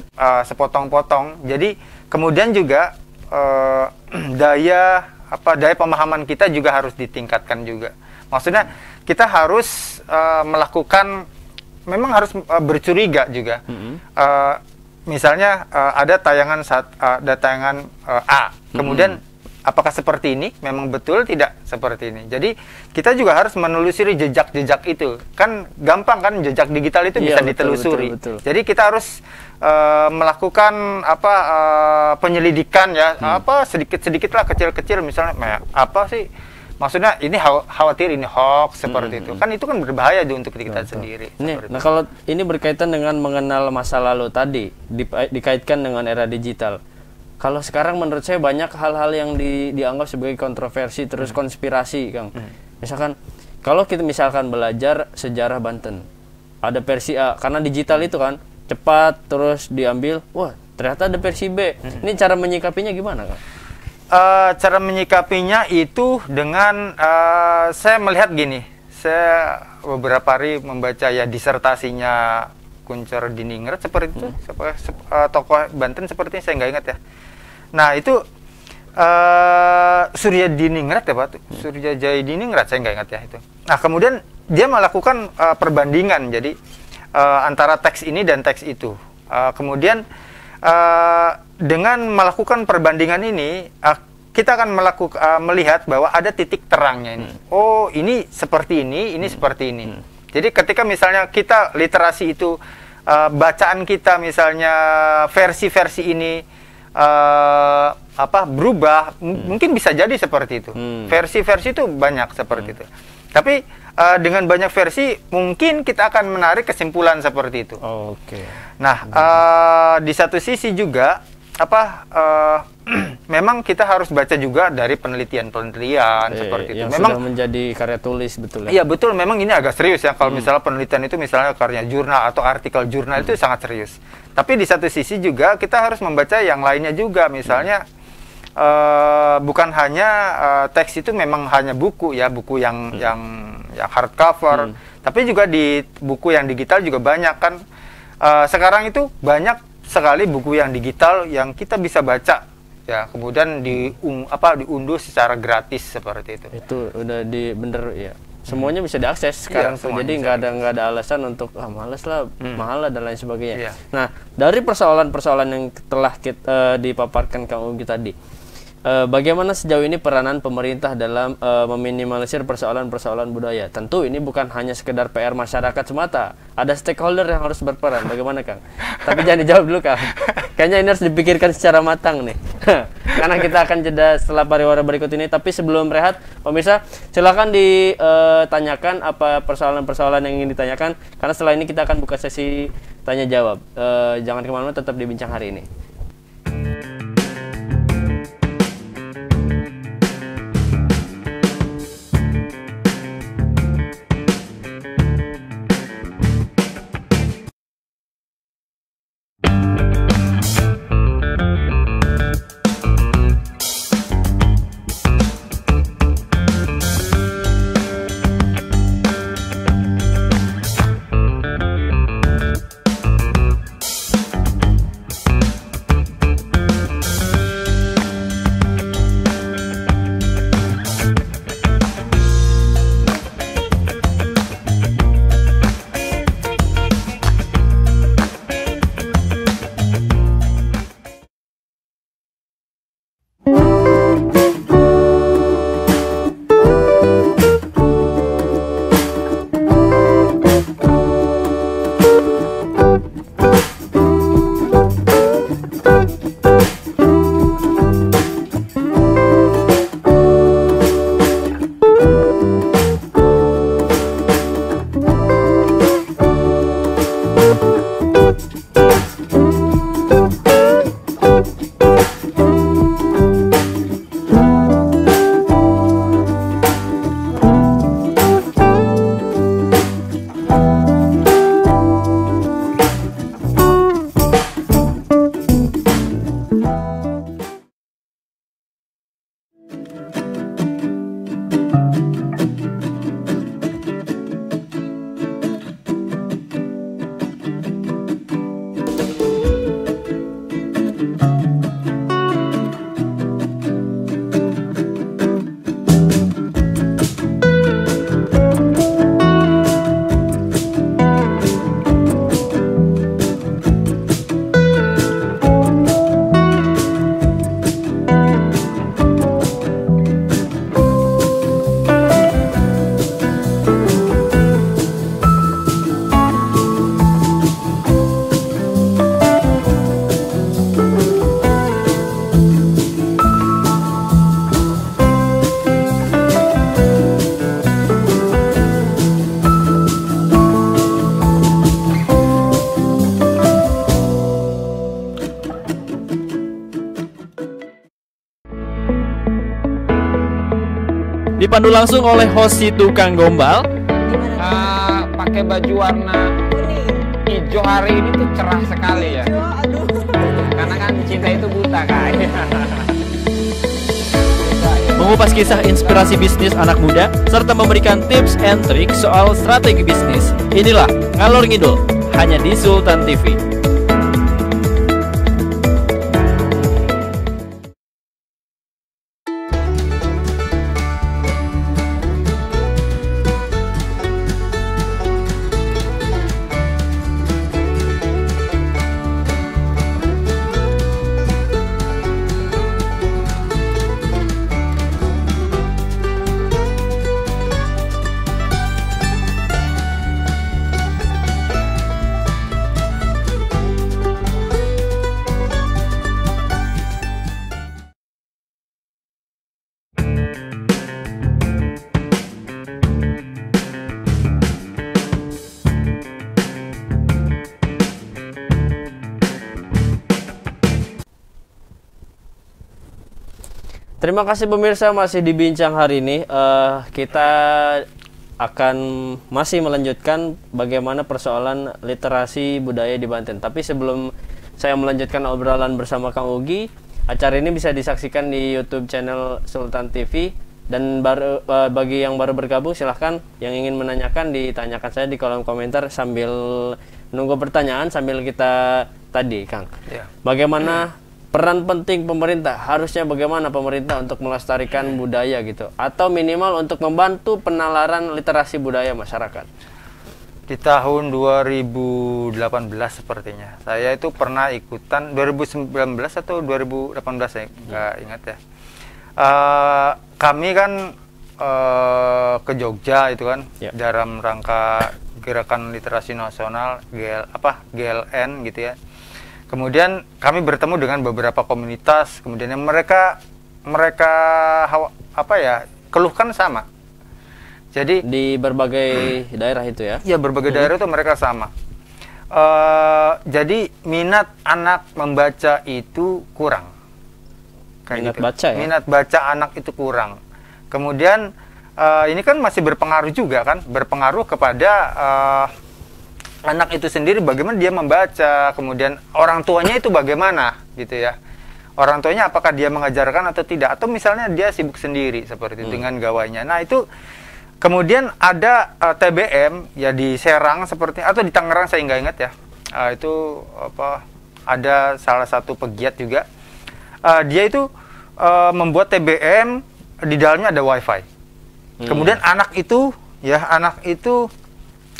sepotong-potong. Jadi kemudian juga uh, daya apa daya pemahaman kita juga harus ditingkatkan juga. Maksudnya kita harus uh, melakukan memang harus uh, bercuriga juga. Mm-hmm. Uh, misalnya uh, ada tayangan saat uh, ada tayangan uh, A, kemudian mm-hmm. apakah seperti ini? Memang betul tidak seperti ini. Jadi kita juga harus menelusuri jejak-jejak itu. Kan gampang kan jejak digital itu yeah, bisa betul, ditelusuri. Betul, betul. Jadi kita harus Eh, melakukan apa uh, penyelidikan ya hmm. apa sedikit lah kecil-kecil misalnya apa sih maksudnya ini khawatir ini hoax seperti hmm. itu hmm. kan itu kan berbahaya juga untuk kita Betul. sendiri ini, nah kalau ini berkaitan dengan mengenal masa lalu tadi di, eh, dikaitkan dengan era digital kalau sekarang menurut saya banyak hal-hal yang di, dianggap sebagai kontroversi terus hmm. konspirasi kang hmm. misalkan kalau kita misalkan belajar sejarah Banten ada versi A karena digital itu kan cepat terus diambil wah ternyata ada versi B hmm. ini cara menyikapinya gimana kak? Uh, cara menyikapinya itu dengan uh, saya melihat gini saya beberapa hari membaca ya disertasinya Kuncer Dininger seperti itu hmm. Seperti, sep, uh, tokoh Banten sepertinya saya nggak ingat ya nah itu Uh, Surya Diningrat ya Pak, mm. Surya Jaya Diningrat saya nggak ingat ya itu. Nah kemudian dia melakukan uh, perbandingan jadi uh, antara teks ini dan teks itu. Uh, kemudian uh, dengan melakukan perbandingan ini uh, kita akan melakukan uh, melihat bahwa ada titik terangnya ini. Hmm. Oh, ini seperti ini, ini hmm. seperti ini. Hmm. Jadi ketika misalnya kita literasi itu uh, bacaan kita misalnya versi-versi ini uh, apa berubah hmm. mungkin bisa jadi seperti itu hmm. versi-versi hmm. itu banyak seperti hmm. itu tapi uh, dengan banyak versi mungkin kita akan menarik kesimpulan seperti itu oh, oke okay. nah hmm. uh, di satu sisi juga apa uh, memang kita harus baca juga dari penelitian-penelitian e, seperti itu. Memang sudah menjadi karya tulis betul ya. Iya betul, memang ini agak serius ya kalau hmm. misalnya penelitian itu misalnya karya jurnal atau artikel jurnal hmm. itu sangat serius. Tapi di satu sisi juga kita harus membaca yang lainnya juga misalnya hmm. Uh, bukan hanya uh, teks itu memang hanya buku ya buku yang hmm. yang hardcover hmm. tapi juga di buku yang digital juga banyak kan uh, sekarang itu banyak sekali buku yang digital yang kita bisa baca ya kemudian di um, apa diunduh secara gratis seperti itu itu udah di bener ya semuanya bisa diakses iya, sekarang iya, jadi nggak ada nggak ada alasan untuk ah males lah hmm. mahal lah dan lain sebagainya iya. nah dari persoalan-persoalan yang telah kita uh, eh, dipaparkan kang Ugi tadi Eh, bagaimana sejauh ini peranan pemerintah dalam uh, meminimalisir persoalan-persoalan budaya? Tentu ini bukan hanya sekedar PR masyarakat semata. Ada stakeholder yang harus berperan. Bagaimana, Kang? Tapi jangan dijawab dulu, Kang. Kayaknya ini harus dipikirkan secara matang nih. Karena kita akan jeda setelah pariwara berikut ini. Tapi sebelum rehat, pemirsa, silakan ditanyakan eh, apa persoalan-persoalan yang ingin ditanyakan. Karena setelah ini kita akan buka sesi tanya jawab. Uh, jangan kemana-mana, tetap dibincang hari ini. dipandu langsung oleh Hosi tukang gombal. Uh, pakai baju warna hijau hari ini tuh cerah sekali ya. Karena kan cinta itu buta kan. Mengupas kisah inspirasi bisnis anak muda serta memberikan tips and trik soal strategi bisnis. Inilah Ngalor Ngidul hanya di Sultan TV. Terima kasih pemirsa masih dibincang hari ini. Uh, kita akan masih melanjutkan bagaimana persoalan literasi budaya di Banten. Tapi sebelum saya melanjutkan obrolan bersama Kang Ugi, acara ini bisa disaksikan di YouTube channel Sultan TV dan baru, uh, bagi yang baru bergabung silahkan yang ingin menanyakan ditanyakan saya di kolom komentar sambil nunggu pertanyaan sambil kita tadi Kang. Ya. Bagaimana peran penting pemerintah harusnya bagaimana pemerintah untuk melestarikan iya. budaya gitu atau minimal untuk membantu penalaran literasi budaya masyarakat di tahun 2018 sepertinya saya itu pernah ikutan 2019 atau 2018 saya nggak hmm. ingat ya uh, kami kan uh, ke Jogja itu kan yeah. dalam rangka gerakan literasi nasional GL apa GLN gitu ya Kemudian kami bertemu dengan beberapa komunitas, kemudian mereka mereka apa ya keluhkan sama. Jadi di berbagai hmm, daerah itu ya? Iya berbagai hmm. daerah itu mereka sama. Uh, jadi minat anak membaca itu kurang. Kayak minat gitu. baca ya? Minat baca anak itu kurang. Kemudian uh, ini kan masih berpengaruh juga kan, berpengaruh kepada uh, anak itu sendiri bagaimana dia membaca, kemudian orang tuanya itu bagaimana gitu ya. Orang tuanya apakah dia mengajarkan atau tidak atau misalnya dia sibuk sendiri seperti hmm. dengan gawainya. Nah, itu kemudian ada uh, eh, TBM ya di Serang seperti atau di Tangerang saya nggak ingat ya. Uh, itu apa ada salah satu pegiat juga. Uh, dia itu uh, membuat TBM di dalamnya ada wifi. Hmm. Kemudian anak itu ya anak itu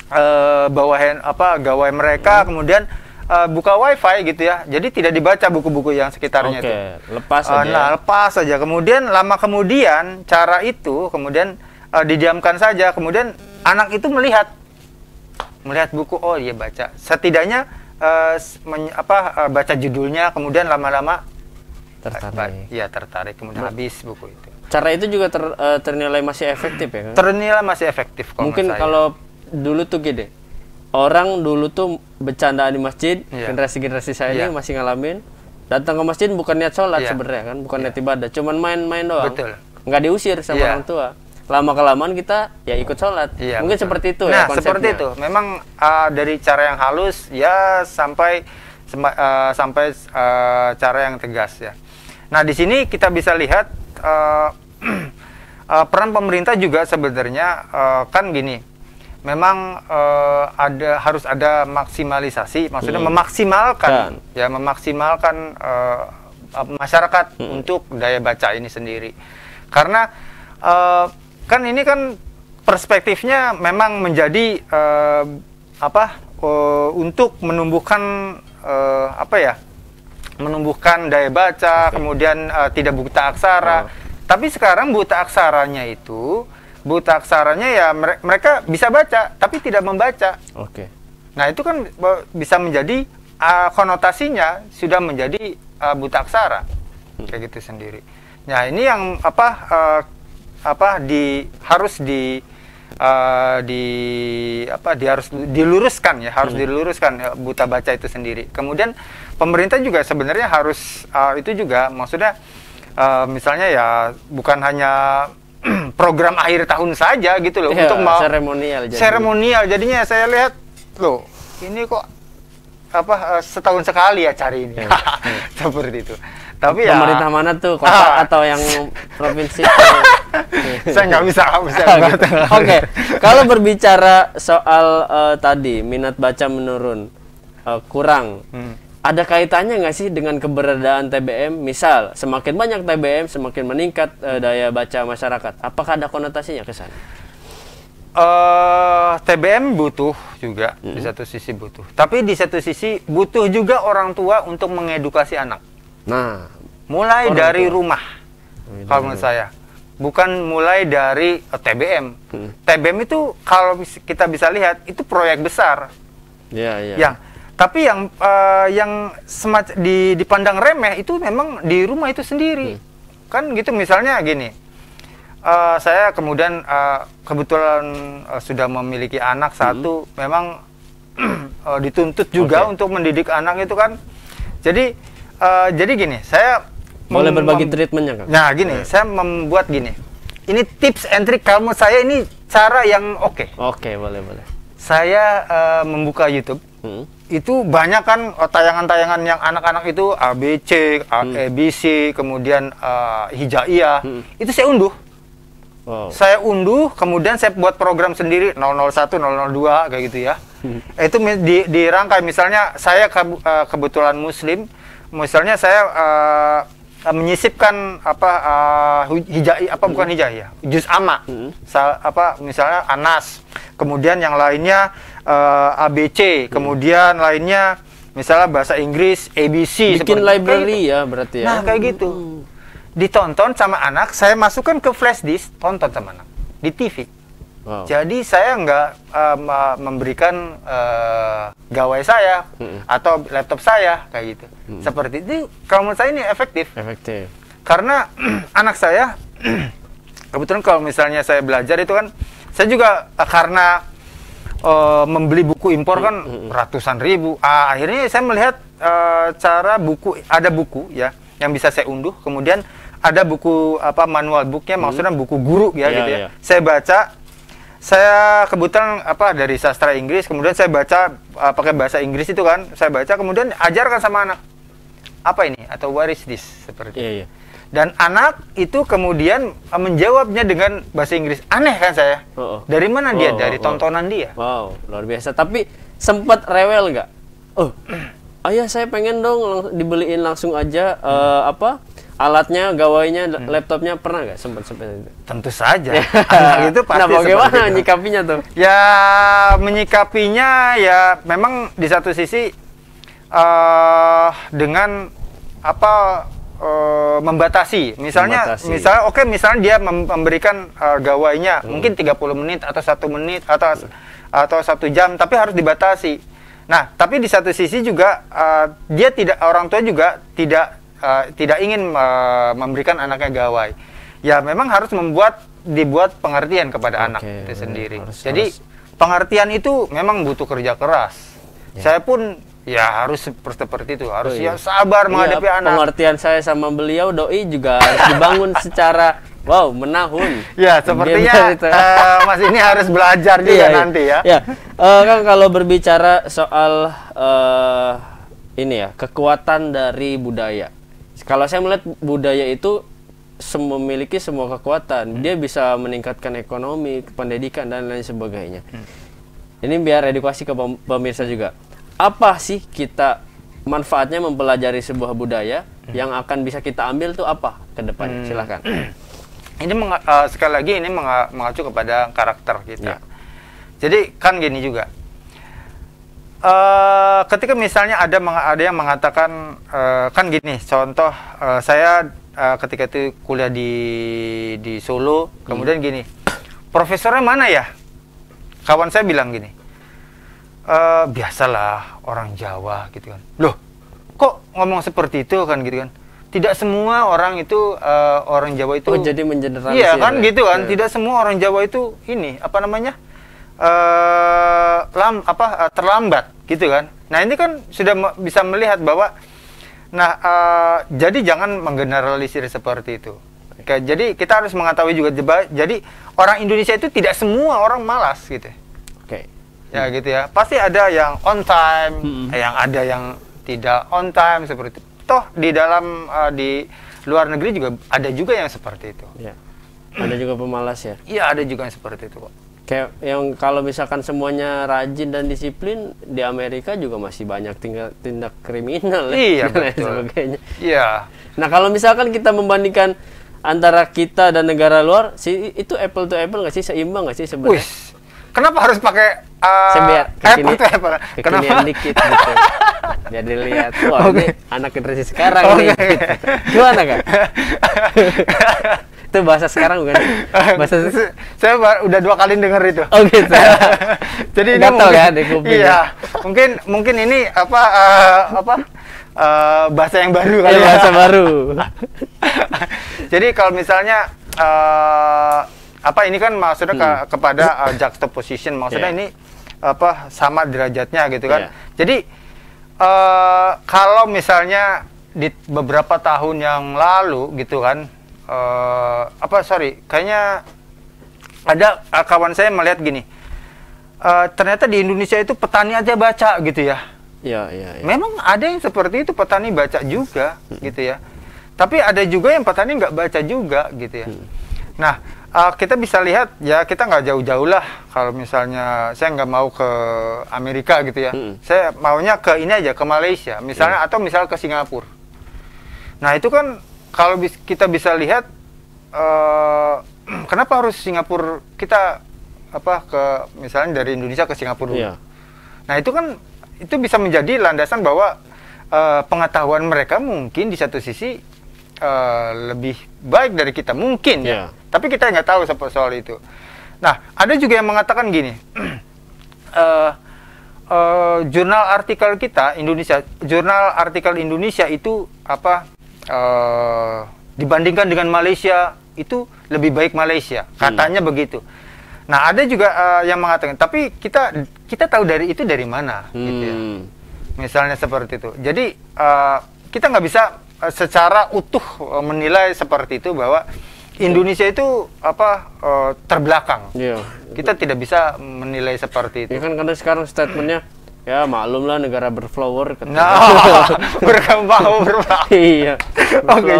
bawahan eh, bawa hand apa gawai mereka hmm. kemudian uh, buka wifi gitu ya jadi tidak dibaca buku-buku yang sekitarnya okay. itu lepas uh, eh, aja. Ya. nah lepas saja kemudian lama kemudian cara itu kemudian uh, didiamkan saja kemudian anak itu melihat melihat buku oh iya baca setidaknya uh, men, apa uh, baca judulnya kemudian lama-lama tertarik ya tertarik kemudian Buk. habis buku itu cara itu juga ter, uh, ternilai masih efektif ya kan? ternilai masih efektif kalau mungkin kalau dulu tuh gede orang dulu tuh bercanda di masjid yeah. generasi generasi saya yeah. ini iya. masih ngalamin datang ke masjid bukan niat sholat yeah. sebenarnya kan bukan yeah. niat ibadah cuman main-main doang betul. nggak diusir sama yeah. orang tua lama kelamaan kita ya ikut sholat yeah, mungkin betul. seperti itu ya nah, ya konsepnya. seperti itu memang uh, dari cara yang halus ya sampai uh, sampai uh, cara yang tegas ya nah di sini kita bisa lihat uh, uh, peran pemerintah juga sebenarnya uh, kan gini memang uh, ada harus ada maksimalisasi maksudnya hmm. memaksimalkan kan. ya memaksimalkan uh, masyarakat hmm. untuk daya baca ini sendiri karena uh, kan ini kan perspektifnya memang menjadi uh, apa uh, untuk menumbuhkan uh, apa ya menumbuhkan daya baca okay. kemudian uh, tidak buta aksara oh. tapi sekarang buta aksaranya itu buta aksaranya ya mereka bisa baca tapi tidak membaca. Oke. Okay. Nah itu kan bisa menjadi uh, konotasinya sudah menjadi uh, buta aksara hmm. kayak gitu sendiri. Nah ini yang apa uh, apa di harus di uh, di apa di harus diluruskan ya harus hmm. diluruskan eh, buta baca itu sendiri. Kemudian pemerintah juga sebenarnya harus uh, itu juga maksudnya uh, misalnya ya bukan hanya program akhir tahun saja gitu loh ya, untuk mau seremonial jadi. seremonial jadinya saya lihat loh ini kok apa eh, setahun sekali ya cari ini ya. seperti itu tapi ya pemerintah mana tuh kota ah. atau yang provinsi saya nggak bisa bisa gitu. Gitu. oke kalau berbicara soal uh, tadi minat baca menurun uh, kurang hmm ada kaitannya nggak sih dengan keberadaan TBM? Misal, semakin banyak TBM, semakin meningkat e, daya baca masyarakat. Apakah ada konotasinya ke sana? Uh, eh, TBM butuh juga -hmm. di satu sisi butuh, tapi di satu sisi butuh juga orang tua untuk mengedukasi anak. Nah, mulai dari tua. rumah, Mulai kalau menurut saya, bukan mulai dari uh, eh, TBM. hmm. TBM itu kalau kita bisa lihat itu proyek besar. Ya, yeah, Yang tapi yang uh, yang semac di dipandang remeh itu memang di rumah itu sendiri hmm. kan gitu misalnya gini uh, saya kemudian uh, kebetulan uh, sudah memiliki anak hmm. satu memang uh, dituntut juga okay. untuk mendidik anak itu kan jadi uh, jadi gini saya boleh berbagi treatmentnya kan nah gini saya membuat gini ini tips and trick kamu saya ini cara yang oke okay. oke okay, boleh boleh saya uh, membuka YouTube hmm itu banyak kan eh, tayangan-tayangan yang anak-anak itu ABC, hmm. E, kemudian uh, eh, hijaiyah. Hmm. Itu saya unduh. Wow. Saya unduh, kemudian saya buat program sendiri 001, 002 kayak gitu ya. Hmm. Itu di dirangkai misalnya saya ke, uh, eh, kebetulan muslim, misalnya saya uh, menyisipkan apa uh, hijai apa hmm. bukan hijaiyah juz ama hmm. apa misalnya anas kemudian yang lainnya uh, eh, ABC, hmm. kemudian lainnya misalnya bahasa Inggris ABC. Bikin library itu. ya berarti ya. Nah kayak gitu. Hmm. Ditonton sama anak, saya masukkan ke flash disk, tonton sama anak di TV. Wow. Jadi saya nggak um, uh, memberikan uh, gawai saya mm atau laptop saya kayak gitu. Mm. Seperti itu kalau menurut saya ini efektif. Efektif. Karena anak saya kebetulan kalau misalnya saya belajar itu kan saya juga uh, karena Eh, membeli buku impor kan ratusan ribu. Ah, akhirnya saya melihat uh, cara buku ada buku ya yang bisa saya unduh. Kemudian ada buku apa manual booknya maksudnya buku guru ya yeah, gitu ya. Yeah. Saya baca saya kebetulan apa dari sastra Inggris kemudian saya baca uh, pakai bahasa Inggris itu kan saya baca kemudian ajarkan sama anak apa ini atau waris is this seperti yeah, yeah dan anak itu kemudian eh, menjawabnya dengan bahasa Inggris aneh kan saya oh, oh. dari mana dia oh, dari oh, oh. tontonan oh. dia wow luar biasa tapi sempat rewel nggak oh ayah saya pengen dong lang dibeliin langsung aja eh, hmm. apa alatnya gawainya hmm. laptopnya pernah nggak sempat sempat tentu saja anak itu pasti nah bagaimana itu. menyikapinya tuh ya menyikapinya ya memang di satu sisi uh, dengan apa uh, membatasi. Misalnya membatasi. misalnya oke okay, misalnya dia memberikan uh, gawainya hmm. mungkin 30 menit atau satu menit atau hmm. atau satu jam tapi harus dibatasi. Nah, tapi di satu sisi juga uh, dia tidak orang tua juga tidak uh, tidak ingin uh, memberikan anaknya gawai. Ya memang harus membuat dibuat pengertian kepada okay, anak itu sendiri. Harus, Jadi harus. pengertian itu memang butuh kerja keras. Yeah. Saya pun ya harus seperti itu harus oh, iya. ya sabar menghadapi iya, anak pengertian saya sama beliau doi juga harus dibangun secara wow menahun ya sepertinya uh, mas ini harus belajar juga iya, iya. nanti ya ya uh, kan kalau berbicara soal uh, ini ya kekuatan dari budaya kalau saya melihat budaya itu sem memiliki semua kekuatan. Hmm. Dia bisa meningkatkan ekonomi, pendidikan dan lain sebagainya. Hmm. Ini biar edukasi ke pemirsa juga apa sih kita manfaatnya mempelajari sebuah budaya yang akan bisa kita ambil tuh apa ke depan? Hmm. Silahkan. Ini meng, uh, eh, sekali lagi ini meng, mengacu kepada karakter kita. Ya. Jadi kan gini juga. Uh, ketika misalnya ada ada yang mengatakan uh, kan gini contoh uh, saya uh, ketika itu kuliah di di Solo hmm. kemudian gini profesornya mana ya kawan saya bilang gini e, biasalah orang Jawa gitu kan. Loh, kok ngomong seperti itu kan gitu kan? Tidak semua orang itu e, orang Jawa itu. Oh jadi mengeneralisir. Iya ya? kan ya? gitu kan. Ya. Tidak semua orang Jawa itu ini apa namanya? eh lam apa eh, terlambat gitu kan. Nah ini kan sudah bisa melihat bahwa nah e, jadi jangan menggeneralisir seperti itu. Oke, jadi kita harus mengetahui juga jadi orang Indonesia itu tidak semua orang malas gitu ya gitu ya pasti ada yang on time hmm. yang ada yang tidak on time seperti itu. toh di dalam uh, di luar negeri juga ada juga yang seperti itu ya. ada juga pemalas ya iya ada juga yang seperti itu kok kayak yang kalau misalkan semuanya rajin dan disiplin di Amerika juga masih banyak tindak, tindak kriminal ya, iya, betul. sebagainya iya nah kalau misalkan kita membandingkan antara kita dan negara luar si itu apple to apple nggak sih seimbang nggak sih sebenarnya kenapa harus pakai uh, saya biar kekini, Apple ya, Kenapa? dikit gitu. Jadi lihat, wah okay. ini anak generasi sekarang okay. nih. Gimana kan? itu bahasa sekarang bukan? Bahasa saya udah dua kali denger itu. Oh gitu. Jadi ini mungkin, kan, iya, ya. mungkin mungkin ini apa uh, apa uh, bahasa yang baru kali ya, bahasa baru. Jadi kalau misalnya uh, apa ini kan maksudnya ke, hmm. kepada uh, juxtaposition maksudnya yeah. ini apa sama derajatnya gitu kan. Yeah. Jadi uh, kalau misalnya di beberapa tahun yang lalu gitu kan uh, apa sorry kayaknya ada uh, kawan saya melihat gini uh, ternyata di Indonesia itu petani aja baca gitu ya. Ya, ya, ya. Memang ada yang seperti itu petani baca juga hmm. gitu ya. Tapi ada juga yang petani nggak baca juga gitu ya. Hmm. Nah, uh, kita bisa lihat ya kita nggak jauh-jauh lah kalau misalnya saya nggak mau ke Amerika gitu ya hmm saya maunya ke ini aja ke Malaysia misalnya iya. atau misal ke Singapura nah itu kan kalau bis- kita bisa lihat uh, kenapa harus Singapura kita apa ke misalnya dari Indonesia ke Singapura iya. nah itu kan itu bisa menjadi landasan bahwa uh, pengetahuan mereka mungkin di satu sisi uh, lebih baik dari kita mungkin yeah. ya. Tapi kita nggak tahu soal soal itu. Nah, ada juga yang mengatakan gini, uh, uh, jurnal artikel kita Indonesia, jurnal artikel Indonesia itu apa uh, dibandingkan dengan Malaysia itu lebih baik Malaysia, hmm. katanya begitu. Nah, ada juga uh, yang mengatakan, tapi kita kita tahu dari itu dari mana, hmm. gitu ya. Hmm. Misalnya seperti itu. Jadi uh, kita nggak bisa Eh, secara utuh eh, menilai seperti itu bahwa Indonesia itu apa eh, terbelakang. Iya. Kita tidak bisa menilai seperti itu. Ya kan karena sekarang statementnya ya maklumlah negara berflower. Ketika. Nah, berkembang berkembang. iya. Oke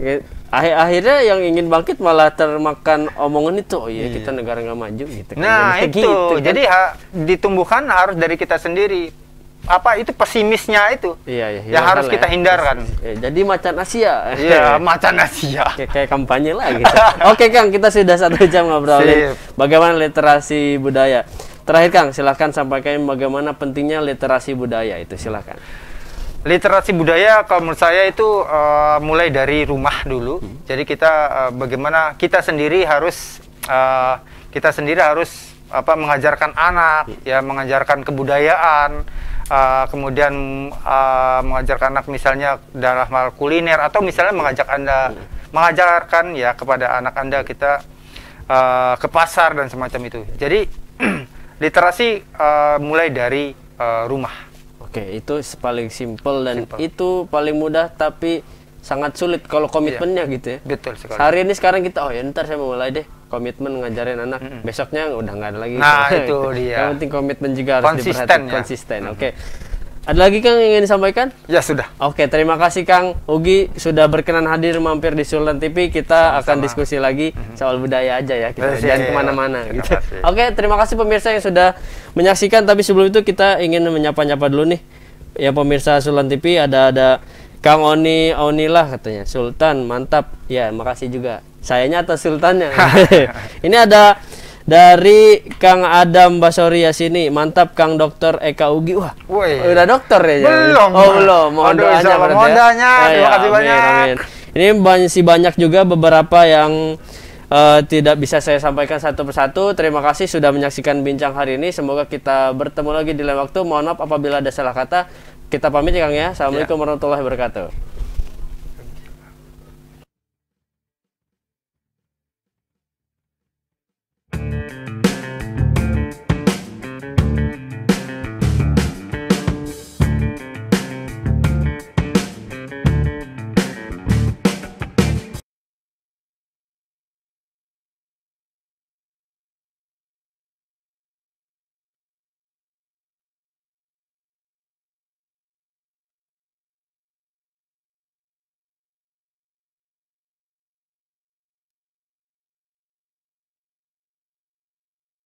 okay, Akhir akhirnya yang ingin bangkit malah termakan omongan itu. Oh iya, iya. kita negara nggak maju gitu. Kan. Nah kan. itu. Gitu, kan? Jadi ha, ditumbuhkan harus dari kita sendiri apa itu pesimisnya itu iya, iya, yang iya, harus kita ya. hindarkan. Ya, jadi macan Asia. Iya macan Asia. Kay kayak kampanye lah gitu. Oke Kang kita sudah satu jam ngobrolin bagaimana literasi budaya. Terakhir Kang silahkan sampaikan bagaimana pentingnya literasi budaya itu silahkan. Literasi budaya kalau menurut saya itu uh, mulai dari rumah dulu. Hmm. Jadi kita uh, bagaimana kita sendiri harus uh, kita sendiri harus apa mengajarkan anak hmm. ya mengajarkan kebudayaan Eh, kemudian uh, mengajarkan anak misalnya darah mal kuliner atau misalnya mengajak anda mengajarkan ya kepada anak anda kita uh, ke pasar dan semacam itu. Jadi literasi uh, mulai dari uh, rumah. Oke, itu paling simple dan simple. itu paling mudah tapi sangat sulit kalau iya. komitmennya iya, gitu ya. Betul sekali. Hari ini sekarang kita oh ya ntar saya mau mulai deh komitmen ngajarin anak -hmm. besoknya udah nggak ada lagi nah itu dia yang penting komitmen juga harus konsisten, ya? konsisten -hmm. oke okay. ada lagi Kang yang ingin disampaikan ya sudah oke okay, terima kasih Kang Ugi sudah berkenan hadir mampir di Sultan TV kita Sama -sama. akan diskusi lagi soal budaya aja ya kita jangan kemana-mana gitu oke okay, terima kasih pemirsa yang sudah menyaksikan tapi sebelum itu kita ingin menyapa-nyapa dulu nih ya pemirsa Sultan TV ada ada Kang Oni Oni lah katanya Sultan mantap ya makasih juga sayanya atau sultannya ini ada dari Kang Adam Basoria sini mantap Kang Dokter Eka Ugi wah Woy. udah dokter ya belum oh belum mohon Aduh, doanya ya. mohon doanya terima oh, iya, kasih amin, banyak amin. ini masih banyak juga beberapa yang uh, tidak bisa saya sampaikan satu persatu. Terima kasih sudah menyaksikan bincang hari ini. Semoga kita bertemu lagi di lain waktu. Mohon maaf apabila ada salah kata. Kita pamit ya Kang ya. Assalamualaikum ya. warahmatullahi wabarakatuh.